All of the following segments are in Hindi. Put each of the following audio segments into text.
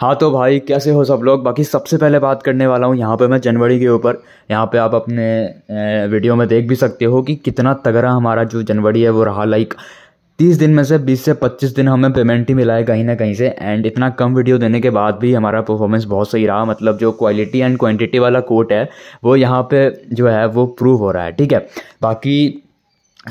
हाँ तो भाई कैसे हो सब लोग बाकी सबसे पहले बात करने वाला हूँ यहाँ पे मैं जनवरी के ऊपर यहाँ पे आप अपने वीडियो में देख भी सकते हो कि कितना तगड़ा हमारा जो जनवरी है वो रहा लाइक तीस दिन में से बीस से पच्चीस दिन हमें पेमेंट ही मिला है कहीं ना कहीं से एंड इतना कम वीडियो देने के बाद भी हमारा परफॉर्मेंस बहुत सही रहा मतलब जो क्वालिटी एंड क्वान्टिटी वाला कोट है वो यहाँ पर जो है वो प्रूव हो रहा है ठीक है बाकी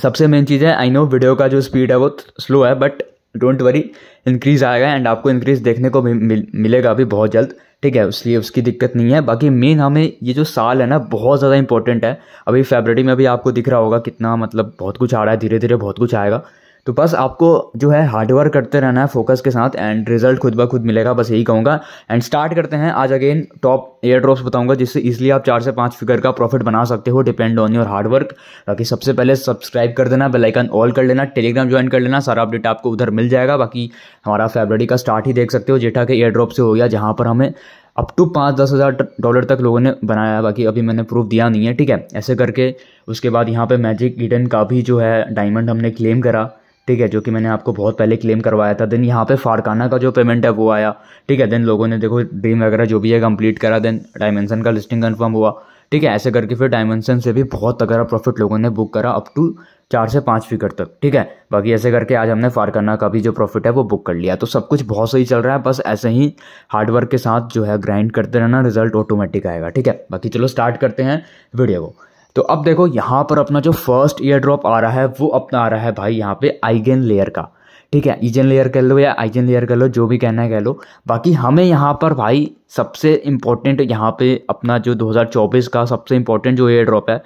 सबसे मेन चीज़ है आई नो वीडियो का जो स्पीड है वो स्लो है बट डोंट वरी इंक्रीज़ आएगा एंड आपको इंक्रीज़ देखने को भी मिल, मिलेगा अभी बहुत जल्द ठीक है इसलिए उसकी दिक्कत नहीं है बाकी मेन हमें ये जो साल है ना बहुत ज़्यादा इंपॉर्टेंट है अभी फेबररी में भी आपको दिख रहा होगा कितना मतलब बहुत कुछ आ रहा है धीरे धीरे बहुत कुछ आएगा तो बस आपको जो है हार्डवर्क करते रहना है फोकस के साथ एंड रिजल्ट खुद ब खुद मिलेगा बस यही कहूँगा एंड स्टार्ट करते हैं आज अगेन टॉप एयर ड्रॉप्स बताऊँगा जिससे इसलिए आप चार से पाँच फिगर का प्रॉफिट बना सकते हो डिपेंड ऑन योर हार्डवर्क बाकी सबसे पहले सब्सक्राइब कर देना बेलाइकन ऑल कर लेना टेलीग्राम ज्वाइन कर लेना सारा अपडेट आपको उधर मिल जाएगा बाकी हमारा फेबररी का स्टार्ट ही देख सकते हो जेठा के एयर ड्रॉप से हो गया जहाँ पर हमें अप टू पाँच दस हज़ार डॉलर तक लोगों ने बनाया बाकी अभी मैंने प्रूफ दिया नहीं है ठीक है ऐसे करके उसके बाद यहाँ पे मैजिक ईडन का भी जो है डायमंड हमने क्लेम करा ठीक है जो कि मैंने आपको बहुत पहले क्लेम करवाया था देन यहाँ पे फारकाना का जो पेमेंट है वो आया ठीक है देन लोगों ने देखो ड्रीम वगैरह जो भी है कंप्लीट करा देन डायमेंसन का लिस्टिंग कंफर्म हुआ ठीक है ऐसे करके फिर डायमेंसन से भी बहुत तगड़ा प्रॉफिट लोगों ने बुक करा अप टू चार से पाँच फिगर तक ठीक है बाकी ऐसे करके आज हमने फारकाना का भी जो प्रॉफिट है वो बुक कर लिया तो सब कुछ बहुत सही चल रहा है बस ऐसे ही हार्डवर्क के साथ जो है ग्राइंड करते रहना रिजल्ट ऑटोमेटिक आएगा ठीक है बाकी चलो स्टार्ट करते हैं वीडियो को तो अब देखो यहाँ पर अपना जो फर्स्ट ईयर ड्रॉप आ रहा है वो अपना आ रहा है भाई यहाँ पे आइगेन लेयर का ठीक है ईजन लेयर कह लो या आइजन लेयर कह लो जो भी कहना है कह लो बाकी हमें यहाँ पर भाई सबसे इम्पोर्टेंट यहाँ पे अपना जो 2024 का सबसे इम्पोर्टेंट जो एयर ड्रॉप है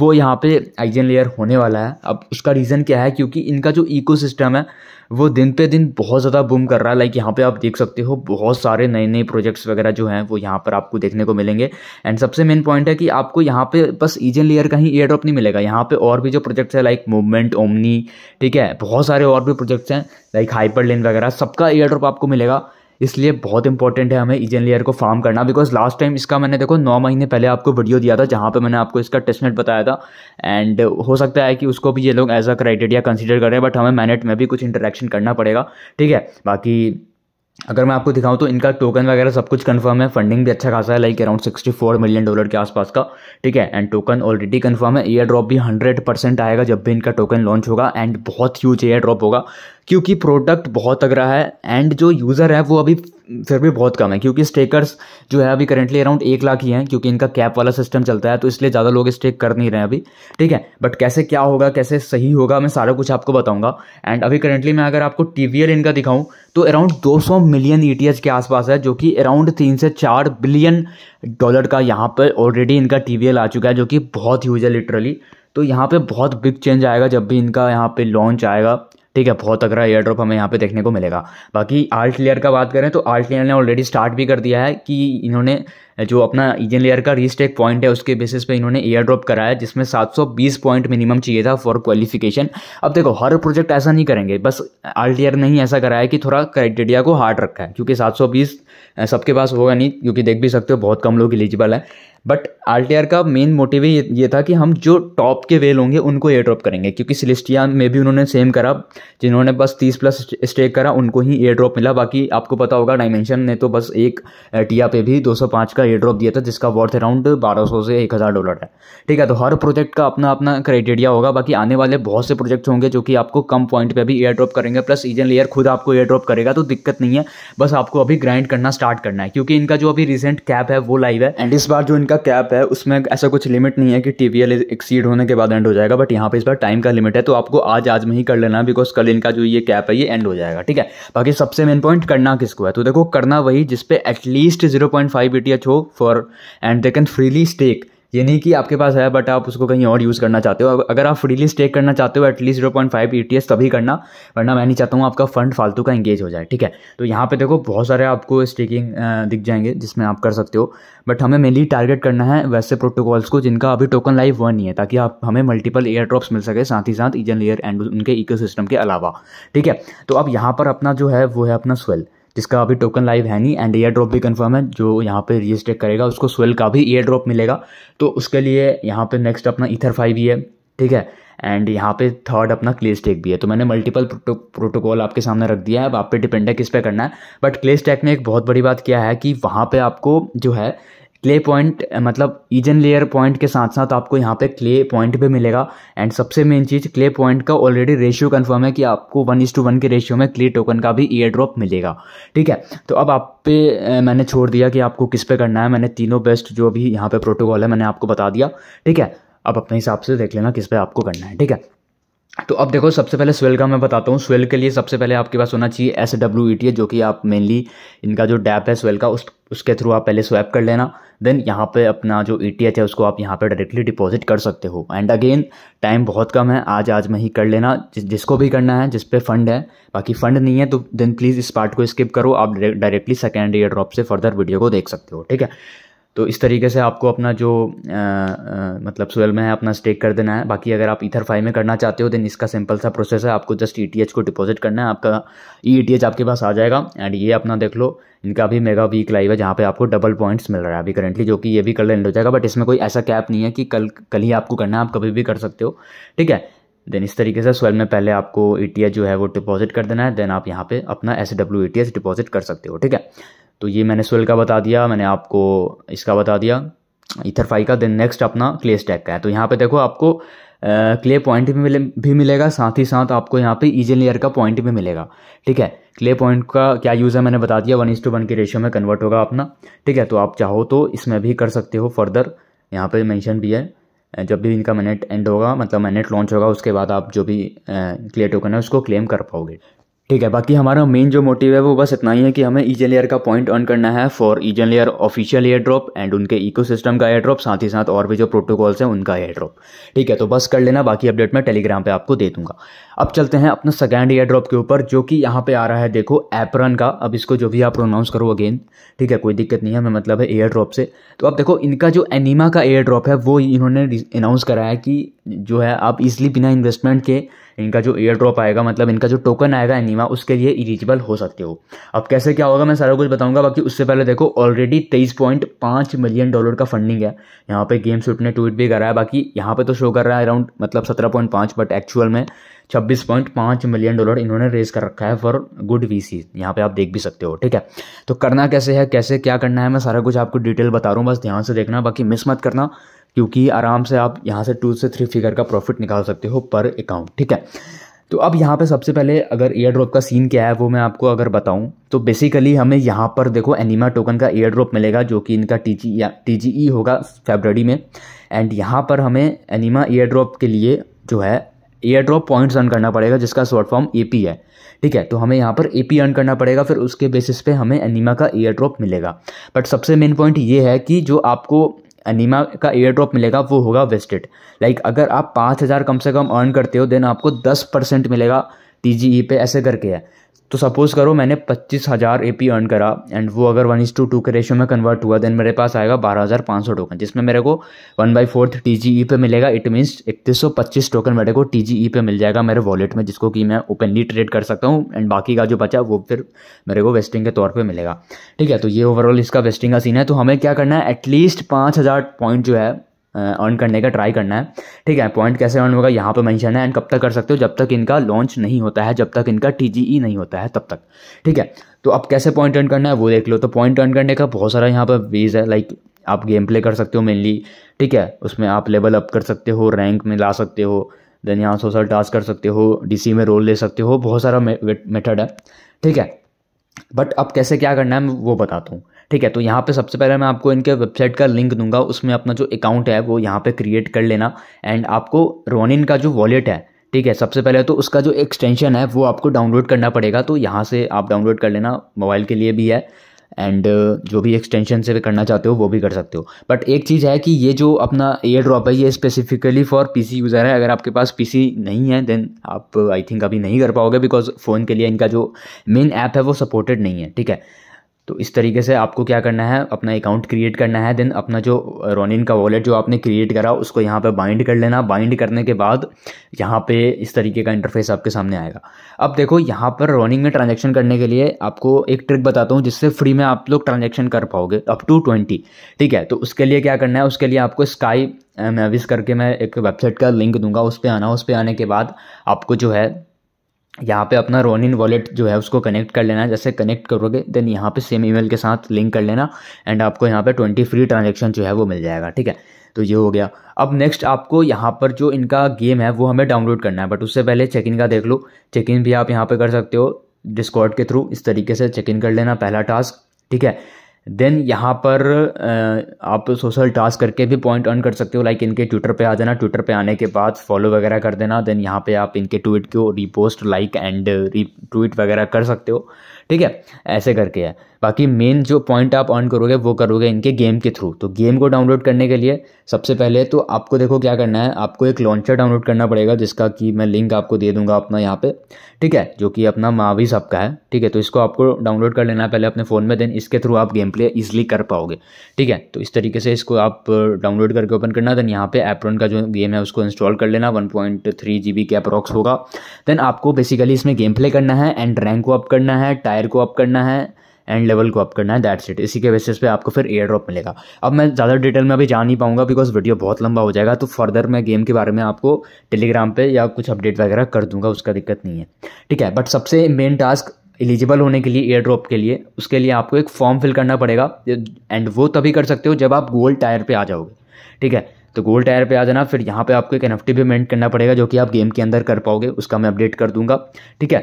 वो यहाँ पे आइजन लेयर होने वाला है अब उसका रीज़न क्या है क्योंकि इनका जो इको है वो दिन पे दिन बहुत ज़्यादा बूम कर रहा है लाइक यहाँ पे आप देख सकते हो बहुत सारे नए नए प्रोजेक्ट्स वगैरह जो हैं वो यहाँ पर आपको देखने को मिलेंगे एंड सबसे मेन पॉइंट है कि आपको यहाँ पे बस ईजन लेयर का ही एयर ड्रॉप नहीं मिलेगा यहाँ पे और भी जो प्रोजेक्ट्स है लाइक मूवमेंट ओमनी ठीक है बहुत सारे और भी प्रोजेक्ट्स हैं लाइक हाइपर लेन वगैरह सबका एयर ड्रॉप आपको मिलेगा इसलिए बहुत इंपॉर्टेंट है हमें ईजन लेयर को फार्म करना बिकॉज लास्ट टाइम इसका मैंने देखो नौ महीने पहले आपको वीडियो दिया था जहाँ पे मैंने आपको इसका टेस्टनेट बताया था एंड हो सकता है कि उसको भी ये लोग एज अ क्राइटेरिया कंसिडर करें बट हमें मैनेट में भी कुछ इंटरेक्शन करना पड़ेगा ठीक है बाकी अगर मैं आपको दिखाऊं तो इनका टोकन वगैरह सब कुछ कंफर्म है फंडिंग भी अच्छा खासा है लाइक अराउंड 64 मिलियन डॉलर के आसपास का ठीक है एंड टोकन ऑलरेडी कंफर्म है एयर ड्रॉप भी 100 परसेंट आएगा जब भी इनका टोकन लॉन्च होगा एंड बहुत ह्यूज एयर ड्रॉप होगा क्योंकि प्रोडक्ट बहुत तगड़ा है एंड जो यूज़र है वो अभी फिर भी बहुत कम है क्योंकि स्टेकर्स जो है अभी करेंटली अराउंड एक लाख ही हैं क्योंकि इनका कैप वाला सिस्टम चलता है तो इसलिए ज़्यादा लोग स्टेक कर नहीं रहे हैं अभी ठीक है बट कैसे क्या होगा कैसे सही होगा मैं सारा कुछ आपको बताऊंगा एंड अभी करेंटली मैं अगर आपको टी इनका दिखाऊं तो अराउंड 200 मिलियन ई के आसपास है जो कि अराउंड तीन से चार बिलियन डॉलर का यहाँ पर ऑलरेडी इनका टी आ चुका है जो कि बहुत ह्यूज है लिटरली तो यहाँ पे बहुत बिग चेंज आएगा जब भी इनका यहाँ पे लॉन्च आएगा ठीक है बहुत तगड़ा एयर ड्रॉप हमें यहाँ पे देखने को मिलेगा बाकी आल्ट लेयर का बात करें तो आल्ट लेयर ने ऑलरेडी स्टार्ट भी कर दिया है कि इन्होंने जो अपना इंजन लेयर का रीस्टेक पॉइंट है उसके बेसिस पे इन्होंने एयर ड्रॉप कराया जिसमें 720 पॉइंट मिनिमम चाहिए था फॉर क्वालिफिकेशन अब देखो हर प्रोजेक्ट ऐसा नहीं करेंगे बस आल्ट लेयर ने ही ऐसा कराया कि थोड़ा क्राइटेरिया को हार्ड रखा है क्योंकि 720 सबके पास होगा नहीं क्योंकि देख भी सकते हो बहुत कम लोग एलिजिबल है बट आर का मेन मोटिव ही ये था कि हम जो टॉप के वेल होंगे उनको एयर ड्रॉप करेंगे क्योंकि सिलिस्टिया में भी उन्होंने सेम करा जिन्होंने बस तीस प्लस स्टेक करा उनको ही एयर ड्रॉप मिला बाकी आपको पता होगा डायमेंशन ने तो बस एक टिया पे भी 205 का एयर ड्रॉप दिया था जिसका वर्थ अराउंड 1200 से 1000 डॉलर है ठीक है तो हर प्रोजेक्ट का अपना अपना क्राइटेरिया होगा बाकी आने वाले बहुत से प्रोजेक्ट होंगे जो कि आपको कम पॉइंट पर भी एयर ड्रॉप करेंगे प्लस ईजन लेयर खुद आपको एयर ड्रॉप करेगा तो दिक्कत नहीं है बस आपको अभी ग्राइंड करना स्टार्ट करना है क्योंकि इनका जो अभी रिसेंट कैप है वो लाइव है एंड इस बार जो इनका का कैप है उसमें ऐसा कुछ लिमिट नहीं है कि टी वी एल एक्सीड होने के बाद एंड हो जाएगा बट यहाँ पे इस बार टाइम का लिमिट है तो आपको आज आज में ही कर लेना बिकॉज कल इनका जो ये कैप है ये एंड हो जाएगा ठीक है बाकी सबसे मेन पॉइंट करना किसको है तो देखो करना वही जिसपे at least zero point five B T H हो for and they can freely stake ये नहीं कि आपके पास है बट आप उसको कहीं और यूज़ करना चाहते हो अगर आप फ्रीली स्टेक करना चाहते हो at least zero point five E T S तभी करना वरना मैं नहीं चाहता हूँ आपका फंड फालतू का एंगेज हो जाए ठीक है तो यहाँ पे देखो बहुत सारे आपको स्टेकिंग दिख जाएंगे जिसमें आप कर सकते हो बट हमें मेनली टारगेट करना है वैसे प्रोटोकॉल्स को जिनका अभी टोकन लाइव वन ही है ताकि आप हमें मल्टीपल एयर ड्रॉप्स मिल सके साथ ही साथ ईजन लेयर एंड उनके इको के अलावा ठीक है तो अब यहाँ पर अपना जो है वो है अपना स्वेल जिसका अभी टोकन लाइव है नहीं एंड ईयर ड्रॉप भी कंफर्म है जो यहाँ पे रजिस्टर करेगा उसको स्वेल का भी ईयर ड्रॉप मिलेगा तो उसके लिए यहाँ पे नेक्स्ट अपना ईथर फाइव ही है ठीक है एंड यहाँ पे थर्ड अपना क्ले स्टेक भी है तो मैंने मल्टीपल प्रोटो प्रोटोकॉल आपके सामने रख दिया है अब आप पे डिपेंड है किस पे करना है बट क्ले स्टेक ने एक बहुत बड़ी बात किया है कि वहाँ पे आपको जो है क्ले पॉइंट मतलब ईजन लेयर पॉइंट के साथ साथ आपको यहाँ पे क्ले पॉइंट भी मिलेगा एंड सबसे मेन चीज़ क्ले पॉइंट का ऑलरेडी रेशियो कन्फर्म है कि आपको वन इज टू वन के रेशियो में क्ले टोकन का भी ईयर ड्रॉप मिलेगा ठीक है तो अब आप पे मैंने छोड़ दिया कि आपको किस पे करना है मैंने तीनों बेस्ट जो भी यहाँ पे प्रोटोकॉल है मैंने आपको बता दिया ठीक है अब अपने हिसाब से देख लेना किस पे आपको करना है ठीक है तो अब देखो सबसे पहले स्वेल का मैं बताता हूँ स्वेल के लिए सबसे पहले आपके पास होना चाहिए एस डब्ल्यू ई टी जो कि आप मेनली इनका जो डैप है स्वेल का उस उसके थ्रू आप पहले स्वैप कर लेना देन यहाँ पे अपना जो ई टी एच है उसको आप यहाँ पे डायरेक्टली डिपॉजिट कर सकते हो एंड अगेन टाइम बहुत कम है आज आज में ही कर लेना जि, जिसको भी करना है जिस पे फंड है बाकी फंड नहीं है तो देन प्लीज़ इस पार्ट को स्किप करो आप डायरेक्टली सेकेंड ईयर ड्रॉप से फर्दर वीडियो को देख सकते हो ठीक है तो इस तरीके से आपको अपना जो आ, आ, मतलब सोयल में है अपना स्टेक कर देना है बाकी अगर आप इथर फाइव में करना चाहते हो देन इसका सिंपल सा प्रोसेस है आपको जस्ट ई e को डिपॉजिट करना है आपका ई e आपके पास आ जाएगा एंड ये अपना देख लो इनका भी मेगा वीक लाइव है जहाँ पे आपको डबल पॉइंट्स मिल रहा है अभी करेंटली जो कि ये भी कल एंड हो जाएगा बट इसमें कोई ऐसा कैप नहीं है कि कल कल ही आपको करना है आप कभी भी कर सकते हो ठीक है देन इस तरीके से स्वेल में पहले आपको ई e जो है वो डिपॉजिट कर देना है देन आप यहाँ पे अपना एस डब्ल्यू ई डिपॉजिट कर सकते हो ठीक है तो ये मैंने स्वेल का बता दिया मैंने आपको इसका बता दिया इथर फाइव का देन नेक्स्ट अपना क्ले स्टैक का है तो यहाँ पे देखो आपको क्ले पॉइंट भी मिले भी मिलेगा साथ ही साथ आपको यहाँ पे ईजन लेयर का पॉइंट भी मिलेगा ठीक है क्ले पॉइंट का क्या यूज़ है मैंने बता दिया वन इज टू वन के रेशियो में कन्वर्ट होगा अपना ठीक है तो आप चाहो तो इसमें भी कर सकते हो फर्दर यहाँ पे मेंशन भी है जब भी इनका मैनेट एंड होगा मतलब मैनेट लॉन्च होगा उसके बाद आप जो भी क्ले टोकन है उसको क्लेम कर पाओगे ठीक है बाकी हमारा मेन जो मोटिव है वो बस इतना ही है कि हमें ईजन लेयर का पॉइंट अर्न करना है for Eigen layer official air drop and उनके इकोसिस्टम का एयर ड्रॉप साथ ही साथ और भी जो प्रोटोकॉल्स हैं उनका एयर ड्रॉप ठीक है तो बस कर लेना बाकी अपडेट मैं टेलीग्राम पे आपको दे दूंगा अब चलते हैं अपना सेकेंड एयर ड्रॉप के ऊपर जो कि यहाँ पर आ रहा है देखो एपरन का अब इसको जो भी आप प्रोनाउंस करो अगेन ठीक है कोई दिक्कत नहीं है हमें मतलब है एयर ड्रॉप से तो अब देखो इनका जो एनिमा का एयर ड्रॉप है वो इन्होंने अनाउंस कराया कि जो है आप इजली बिना इन्वेस्टमेंट के इनका जो एयर ड्रॉप आएगा मतलब इनका जो टोकन आएगा एनीमा उसके लिए इलिजिबल हो सकते हो अब कैसे क्या होगा मैं सारा कुछ बताऊंगा बाकी उससे पहले देखो ऑलरेडी तेईस पॉइंट पाँच मिलियन डॉलर का फंडिंग है यहाँ पे गेम सूट ने ट्वीट भी करा है बाकी यहाँ पे तो शो कर रहा है अराउंड मतलब सत्रह पॉइंट पाँच बट एक्चुअल में छब्बीस पॉइंट पाँच मिलियन डॉलर इन्होंने रेज कर रखा है फॉर गुड वी सी यहाँ पर आप देख भी सकते हो ठीक है तो करना कैसे है कैसे क्या करना है मैं सारा कुछ आपको डिटेल बता रहा हूँ बस ध्यान से देखना बाकी मिस मत करना क्योंकि आराम से आप यहाँ से टू से थ्री फिगर का प्रॉफिट निकाल सकते हो पर अकाउंट ठीक है तो अब यहाँ पे सबसे पहले अगर एयर ड्रॉप का सीन क्या है वो मैं आपको अगर बताऊँ तो बेसिकली हमें यहाँ पर देखो एनिमा टोकन का एयर ड्रॉप मिलेगा जो कि इनका टी जी टी जी ई होगा फेबररी में एंड यहाँ पर हमें एनिमा एयर ड्रॉप के लिए जो है एयर ड्रॉप पॉइंट्स अर्न करना पड़ेगा जिसका शॉर्ट फॉर्म ए पी है ठीक है तो हमें यहाँ पर ए पी अर्न करना पड़ेगा फिर उसके बेसिस पे हमें एनिमा का एयर ड्रॉप मिलेगा बट सबसे मेन पॉइंट ये है कि जो आपको अनिमा का एयर ड्रॉप मिलेगा वो होगा वेस्टेड लाइक अगर आप पाँच हज़ार कम से कम अर्न करते हो देन आपको दस परसेंट मिलेगा टी e पे ऐसे करके है तो सपोज़ करो मैंने पच्चीस हज़ार ए पी अर्न करा एंड वो अगर वन इज टू टू के रेशियो में कन्वर्ट हुआ देन मेरे पास आएगा बारह हज़ार पाँच सौ टोकन जिसमें मेरे को one by fourth T G E पे मिलेगा इट मीन्स इकतीस सौ पच्चीस टोकन मेरे को टी जी ई पे मिल जाएगा मेरे वॉलेट में जिसको कि मैं ओपनली ट्रेड कर सकता हूँ एंड बाकी का जो बचा वो फिर मेरे को वेस्टिंग के तौर पर मिलेगा ठीक है तो ये ओवरऑल इसका वेस्टिंग का सीन है तो हमें क्या करना है एटलीस्ट पाँच हज़ार पॉइंट जो है अर्न करने का ट्राई करना है ठीक है पॉइंट कैसे अर्न होगा यहाँ पर मैंशन है एंड कब तक कर सकते हो जब तक इनका लॉन्च नहीं होता है जब तक इनका टी e नहीं होता है तब तक ठीक है तो अब कैसे पॉइंट अर्न करना है वो देख लो तो पॉइंट अर्न करने का बहुत सारा यहाँ पर वेज है लाइक आप गेम प्ले कर सकते हो मेनली ठीक है उसमें आप लेवल अप कर सकते हो रैंक में ला सकते हो देन यहाँ सोशल टास्क कर सकते हो डीसी में रोल ले सकते हो बहुत सारा मेथड है ठीक है बट अब कैसे क्या करना है मैं वो बताता हूँ ठीक है तो यहाँ पे सबसे पहले मैं आपको इनके वेबसाइट का लिंक दूंगा उसमें अपना जो अकाउंट है वो यहाँ पे क्रिएट कर लेना एंड आपको रोनिन का जो वॉलेट है ठीक है सबसे पहले तो उसका जो एक्सटेंशन है वो आपको डाउनलोड करना पड़ेगा तो यहाँ से आप डाउनलोड कर लेना मोबाइल के लिए भी है एंड uh, जो भी एक्सटेंशन से भी करना चाहते हो वो भी कर सकते हो बट एक चीज़ है कि ये जो अपना एयर ड्रॉप है ये स्पेसिफिकली फॉर पीसी यूज़र है अगर आपके पास पीसी नहीं है देन आप आई थिंक अभी नहीं कर पाओगे बिकॉज फ़ोन के लिए इनका जो मेन ऐप है वो सपोर्टेड नहीं है ठीक है तो इस तरीके से आपको क्या करना है अपना अकाउंट क्रिएट करना है देन अपना जो रोनिन का वॉलेट जो आपने क्रिएट करा उसको यहाँ पे बाइंड कर लेना बाइंड करने के बाद यहाँ पे इस तरीके का इंटरफेस आपके सामने आएगा अब देखो यहाँ पर रोनिन में ट्रांजेक्शन करने के लिए आपको एक ट्रिक बताता हूँ जिससे फ्री में आप लोग ट्रांजेक्शन कर पाओगे अप टू ट्वेंटी ठीक है तो उसके लिए क्या करना है उसके लिए आपको स्काई मैविस करके मैं एक वेबसाइट का लिंक दूंगा उस पर आना उस पर आने के बाद आपको जो है यहाँ पे अपना रोनिन वॉलेट जो है उसको कनेक्ट कर लेना जैसे कनेक्ट करोगे देन यहाँ पे सेम ईमेल के साथ लिंक कर लेना एंड आपको यहाँ पे ट्वेंटी फ्री ट्रांजेक्शन जो है वो मिल जाएगा ठीक है तो ये हो गया अब नेक्स्ट आपको यहाँ पर जो इनका गेम है वो हमें डाउनलोड करना है बट उससे पहले चेक इन का देख लो चेक इन भी आप यहाँ पर कर सकते हो डिस्कॉर्ड के थ्रू इस तरीके से चेक इन कर लेना पहला टास्क ठीक है देन यहाँ पर आप सोशल टास्क करके भी पॉइंट अर्न कर सकते हो लाइक इनके ट्विटर पे आ जाना ट्विटर पे आने के बाद फॉलो वगैरह कर देना देन यहाँ पे आप इनके ट्वीट को repost like and retweet वगैरह कर सकते हो ठीक है ऐसे करके है बाकी मेन जो पॉइंट आप अर्न करोगे वो करोगे इनके गेम के थ्रू तो गेम को डाउनलोड करने के लिए सबसे पहले तो आपको देखो क्या करना है आपको एक लॉन्चर डाउनलोड करना पड़ेगा जिसका कि मैं लिंक आपको दे दूंगा अपना यहाँ पे ठीक है जो कि अपना मावी साहब का है ठीक है तो इसको आपको डाउनलोड कर लेना है पहले अपने फ़ोन में देन इसके थ्रू आप गेम प्ले ईजिली कर पाओगे ठीक है तो इस तरीके से इसको आप डाउनलोड करके ओपन करना देन यहाँ पे एप्रोन का जो गेम है उसको इंस्टॉल कर लेना one point three G B के अप्रॉक्स होगा देन आपको बेसिकली इसमें गेम प्ले करना है एंड रैंक को अप करना है टाइप टायर को अप करना है एंड लेवल को अप करना है दैट्स इट इसी के बेसिस पे आपको फिर एयर ड्रॉप मिलेगा अब मैं ज़्यादा डिटेल में अभी जा नहीं पाऊंगा बिकॉज वीडियो बहुत लंबा हो जाएगा तो फर्दर मैं गेम के बारे में आपको टेलीग्राम पे या कुछ अपडेट वगैरह कर दूंगा उसका दिक्कत नहीं है ठीक है बट सबसे मेन टास्क एलिजिबल होने के लिए एयर ड्रॉप के लिए उसके लिए आपको एक फॉर्म फिल करना पड़ेगा एंड वो तभी कर सकते हो जब आप गोल्ड टायर पर आ जाओगे ठीक है तो गोल टायर पे आ जाना फिर यहाँ पे आपको एक एन भी मेंट करना पड़ेगा जो कि आप गेम के अंदर कर पाओगे उसका मैं अपडेट कर दूंगा ठीक है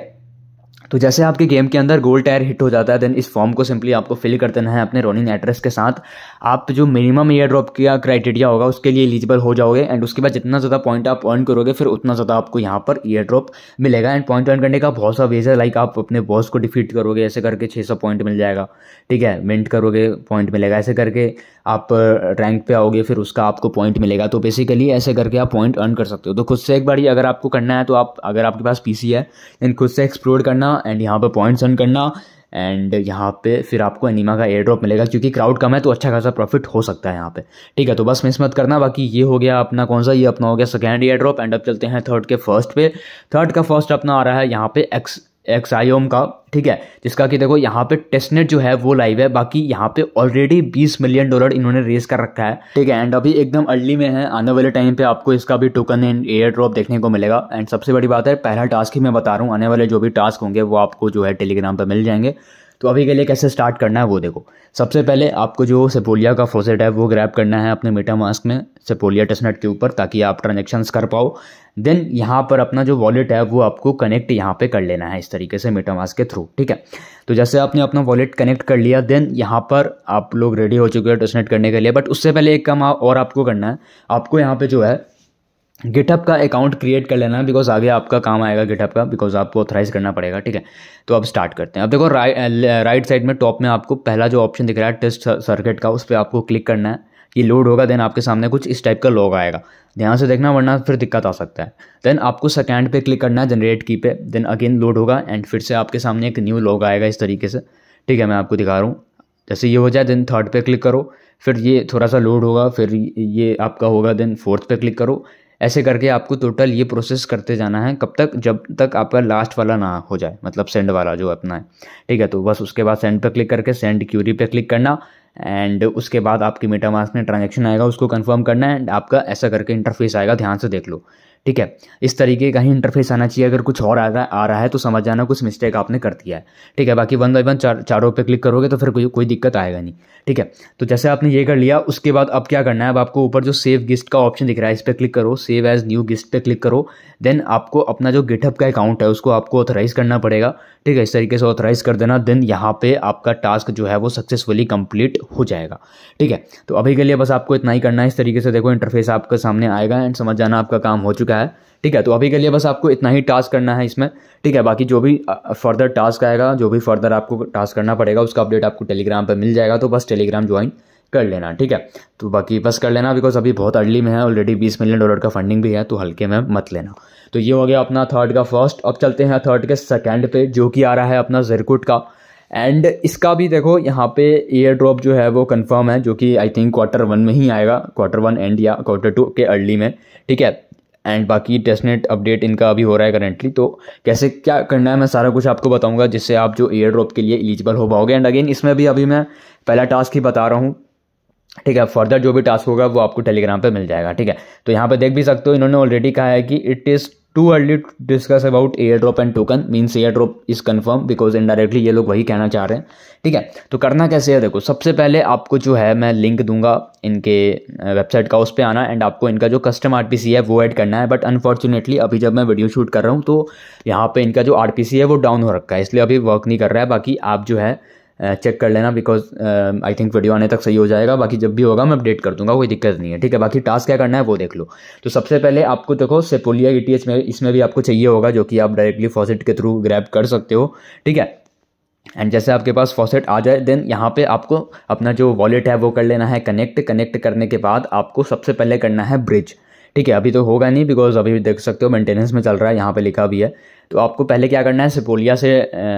तो जैसे आपके गेम के अंदर गोल्ड टायर हिट हो जाता है देन इस फॉर्म को सिंपली आपको फिल कर देना है अपने रोनिंग एड्रेस के साथ आप जो मिनिमम ईयर ड्रॉप का क्राइटेरिया होगा उसके लिए एलिजिबल हो जाओगे एंड उसके बाद जितना ज़्यादा पॉइंट आप अर्न करोगे फिर उतना ज़्यादा आपको यहाँ पर ईयर ड्रॉप मिलेगा एंड पॉइंट अर्न करने का बहुत सा वेज है लाइक आप अपने बॉस को डिफीट करोगे ऐसे करके छः सौ पॉइंट मिल जाएगा ठीक है मिंट करोगे पॉइंट मिलेगा ऐसे करके आप रैंक पे आओगे फिर उसका आपको पॉइंट मिलेगा तो बेसिकली ऐसे करके आप पॉइंट अर्न कर सकते हो तो खुद से एक बार ही अगर आपको करना है तो आप अगर आपके पास पीसी है इन खुद से एक्सप्लोर करना एंड यहाँ पर पॉइंट्स अर्न करना एंड यहाँ पे फिर आपको एनिमा का एयर ड्रॉप मिलेगा क्योंकि क्राउड कम है तो अच्छा खासा प्रॉफिट हो सकता है यहाँ पे ठीक है तो बस मिस मत करना बाकी ये हो गया अपना कौन सा ये अपना हो गया सेकेंड एयर ड्रॉप एंड अब चलते हैं थर्ड के फर्स्ट पे थर्ड का फर्स्ट अपना आ रहा है यहाँ पे एक्स एक्साइम का ठीक है जिसका कि देखो यहाँ पे टेस्टनेट जो है वो लाइव है बाकी यहाँ पे ऑलरेडी 20 मिलियन डॉलर इन्होंने रेस कर रखा है ठीक है एंड अभी एकदम अर्ली में है आने वाले टाइम पे आपको इसका भी टोकन एंड एयर ड्रॉप देखने को मिलेगा एंड सबसे बड़ी बात है पहला टास्क ही मैं बता रहा हूँ आने वाले जो भी टास्क होंगे वो आपको जो है टेलीग्राम पर मिल जाएंगे तो अभी के लिए कैसे स्टार्ट करना है वो देखो सबसे पहले आपको जो सेपोलिया का फोसेट है वो ग्रैप करना है अपने मेटा मास्क में सेपोलिया टेस्टनेट के ऊपर ताकि आप ट्रांजेक्शन्स कर पाओ देन यहाँ पर अपना जो वॉलेट है वो आपको कनेक्ट यहाँ पे कर लेना है इस तरीके से मेटा मास्क के थ्रू ठीक है तो जैसे आपने अपना वॉलेट कनेक्ट कर लिया देन यहाँ पर आप लोग रेडी हो चुके हो टेस्टनेट करने के लिए बट उससे पहले एक काम और आपको करना है आपको यहाँ पर जो है गिटअप का अकाउंट क्रिएट कर लेना बिकॉज आगे आपका काम आएगा गिटअप का बिकॉज आपको ऑथराइज करना पड़ेगा ठीक है तो अब स्टार्ट करते हैं अब देखो राइट राइट साइड में टॉप में आपको पहला जो ऑप्शन दिख रहा है टेस्ट सर्किट का उस पर आपको क्लिक करना है ये लोड होगा देन आपके सामने कुछ इस टाइप का लोग आएगा ध्यान से देखना वरना फिर दिक्कत आ सकता है देन आपको सेकेंड पे क्लिक करना है जनरेट की पे देन अगेन लोड होगा एंड फिर से आपके सामने एक न्यू लोग आएगा इस तरीके से ठीक है मैं आपको दिखा रहा हूँ जैसे ये हो जाए देन थर्ड पे क्लिक करो फिर ये थोड़ा सा लोड होगा फिर ये आपका होगा देन फोर्थ पे क्लिक करो ऐसे करके आपको टोटल ये प्रोसेस करते जाना है कब तक जब तक आपका लास्ट वाला ना हो जाए मतलब सेंड वाला जो अपना है ठीक है तो बस उसके बाद सेंड पर क्लिक करके सेंड क्यूरी पर क्लिक करना एंड उसके बाद आपकी मेटामास्क में ट्रांजेक्शन आएगा उसको कन्फर्म करना है एंड आपका ऐसा करके इंटरफेस आएगा ध्यान से देख लो ठीक है इस तरीके का ही इंटरफेस आना चाहिए अगर कुछ और आ रहा आ रहा है तो समझ जाना कुछ मिस्टेक आपने कर दिया है ठीक है बाकी वन बाई वन चार चारों पे क्लिक करोगे तो फिर कोई कोई दिक्कत आएगा नहीं ठीक है तो जैसे आपने ये कर लिया उसके बाद अब क्या करना है अब आपको ऊपर जो सेव गिस्ट का ऑप्शन दिख रहा है इस पर क्लिक करो सेव एज न्यू गिस्ट पर क्लिक करो देन आपको अपना जो गेटअप का अकाउंट है उसको आपको ऑथराइज़ करना पड़ेगा ठीक है इस तरीके से ऑथराइज़ कर देना देन यहाँ पर आपका टास्क जो है वो सक्सेसफुली कंप्लीट हो जाएगा ठीक है तो अभी के लिए बस आपको इतना ही करना है इस तरीके से देखो इंटरफेस आपके सामने आएगा एंड समझ जाना आपका काम हो चुका है चुका है ठीक है तो अभी के लिए बस आपको इतना ही टास्क करना है इसमें ठीक है बाकी जो भी फर्दर टास्क आएगा जो भी फर्दर आपको टास्क करना पड़ेगा उसका अपडेट आपको टेलीग्राम पर मिल जाएगा तो बस टेलीग्राम ज्वाइन कर लेना ठीक है तो बाकी बस कर लेना बिकॉज अभी बहुत अर्ली में है ऑलरेडी बीस मिलियन डॉलर का फंडिंग भी है तो हल्के में मत लेना तो ये हो गया अपना थर्ड का फर्स्ट अब चलते हैं थर्ड के सेकेंड पे जो कि आ रहा है अपना जरकुट का एंड इसका भी देखो यहाँ पे एयर ड्रॉप जो है वो कंफर्म है जो कि आई थिंक क्वार्टर वन में ही आएगा क्वार्टर वन एंड या क्वार्टर टू के अर्ली में ठीक है एंड बाकी टेस्टनेट अपडेट इनका अभी हो रहा है करेंटली तो कैसे क्या करना है मैं सारा कुछ आपको बताऊंगा जिससे आप जो एयर ड्रॉप के लिए एलिजिबल हो पाओगे एंड अगेन इसमें भी अभी मैं पहला टास्क ही बता रहा हूँ ठीक है फर्दर जो भी टास्क होगा वो आपको टेलीग्राम पे मिल जाएगा ठीक है तो यहाँ पे देख भी सकते हो इन्होंने ऑलरेडी कहा है कि it is too early discuss about air drop and token means air drop is confirm because indirectly ये लोग वही कहना चाह रहे हैं ठीक है तो करना कैसे है देखो सबसे पहले आपको जो है मैं लिंक दूंगा इनके वेबसाइट का उस पर आना एंड आपको इनका जो कस्टम आर है वो ऐड करना है बट अनफॉर्चुनेटली अभी जब मैं वीडियो शूट कर रहा हूँ तो यहाँ पर इनका जो आर है वो डाउन हो रखा है इसलिए अभी वर्क नहीं कर रहा है बाकी आप जो है चेक uh, कर लेना बिकॉज आई थिंक वीडियो आने तक सही हो जाएगा बाकी जब भी होगा मैं अपडेट कर दूंगा कोई दिक्कत नहीं है ठीक है बाकी टास्क क्या करना है वो देख लो तो सबसे पहले आपको देखो सेपोलिया ई में इसमें भी आपको चाहिए होगा जो कि आप डायरेक्टली फॉसेट के थ्रू ग्रैप कर सकते हो ठीक है एंड जैसे आपके पास फॉसेट आ जाए देन यहाँ पे आपको अपना जो वॉलेट है वो कर लेना है कनेक्ट कनेक्ट करने के बाद आपको सबसे पहले करना है ब्रिज ठीक है अभी तो होगा नहीं बिकॉज अभी भी देख सकते हो मेंटेनेंस में चल रहा है यहाँ पे लिखा भी है तो आपको पहले क्या करना है सिपोलिया से